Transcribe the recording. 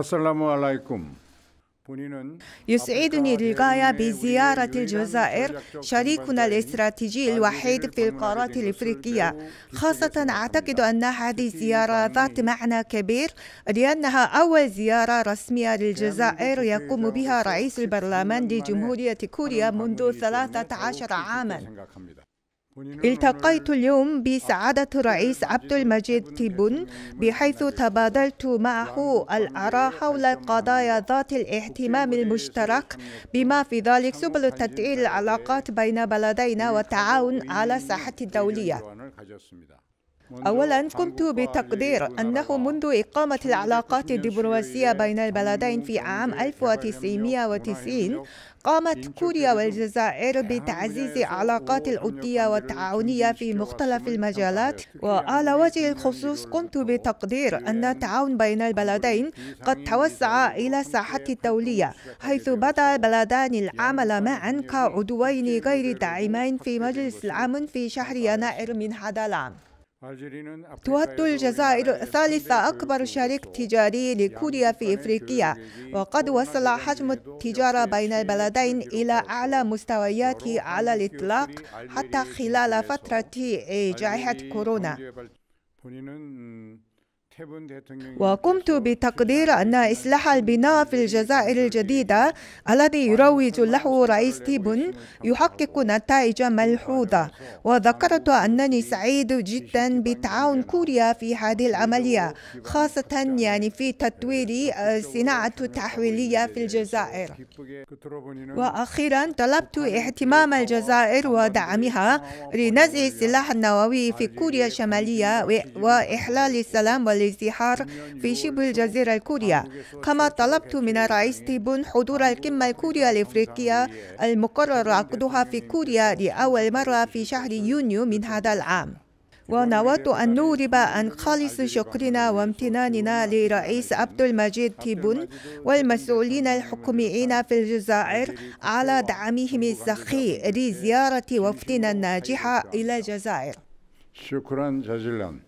السلام عليكم يسعدني للغاية بزيارة الجزائر شريكنا الاستراتيجي الوحيد في القارة الإفريقية خاصة أعتقد أن هذه الزيارة ذات معنى كبير لأنها أول زيارة رسمية للجزائر يقوم بها رئيس البرلمان لجمهورية كوريا منذ 13 عاما التقيت اليوم بسعادة الرئيس عبد المجيد تيبون بحيث تبادلت معه الآراء حول القضايا ذات الاهتمام المشترك بما في ذلك سبل تدعيل العلاقات بين بلدينا والتعاون على الساحة الدولية أولا قمت بتقدير أنه منذ إقامة العلاقات الدبلوماسية بين البلدين في عام 1990 قامت كوريا والجزائر بتعزيز علاقات الودية والتعاونية في مختلف المجالات وعلى وجه الخصوص قمت بتقدير أن التعاون بين البلدين قد توسع إلى ساحة الدولية حيث بدأ البلدان يعني العمل معا كعضوين غير داعمين في مجلس الأمن في شهر يناير من هذا العام تعد الجزائر ثالث أكبر شريك تجاري لكوريا في إفريقيا وقد وصل حجم التجارة بين البلدين إلى أعلى مستويات على الإطلاق حتى خلال فترة جائحة كورونا وقمت بتقدير أن إصلاح البناء في الجزائر الجديدة الذي يروج له رئيس تيبون يحقق نتائج ملحوظة وذكرت أنني سعيد جدا بتعاون كوريا في هذه العملية خاصة يعني في تطوير الصناعة التحويلية في الجزائر وأخيرا طلبت اهتمام الجزائر ودعمها لنزع السلاح النووي في كوريا الشمالية وإحلال السلام والإ الازدحار في شبه الجزيرة الكورية كما طلبت من الرئيس تيبون حضور القمة الكورية الإفريقية المقرر عقدها في كوريا لأول مرة في شهر يونيو من هذا العام ونود أن نورب أن خالص شكرنا وامتناننا لرئيس عبد المجيد تيبون والمسؤولين الحكوميين في الجزائر على دعمهم السخي لزيارة وفدنا الناجحة إلى الجزائر شكرا جزيلا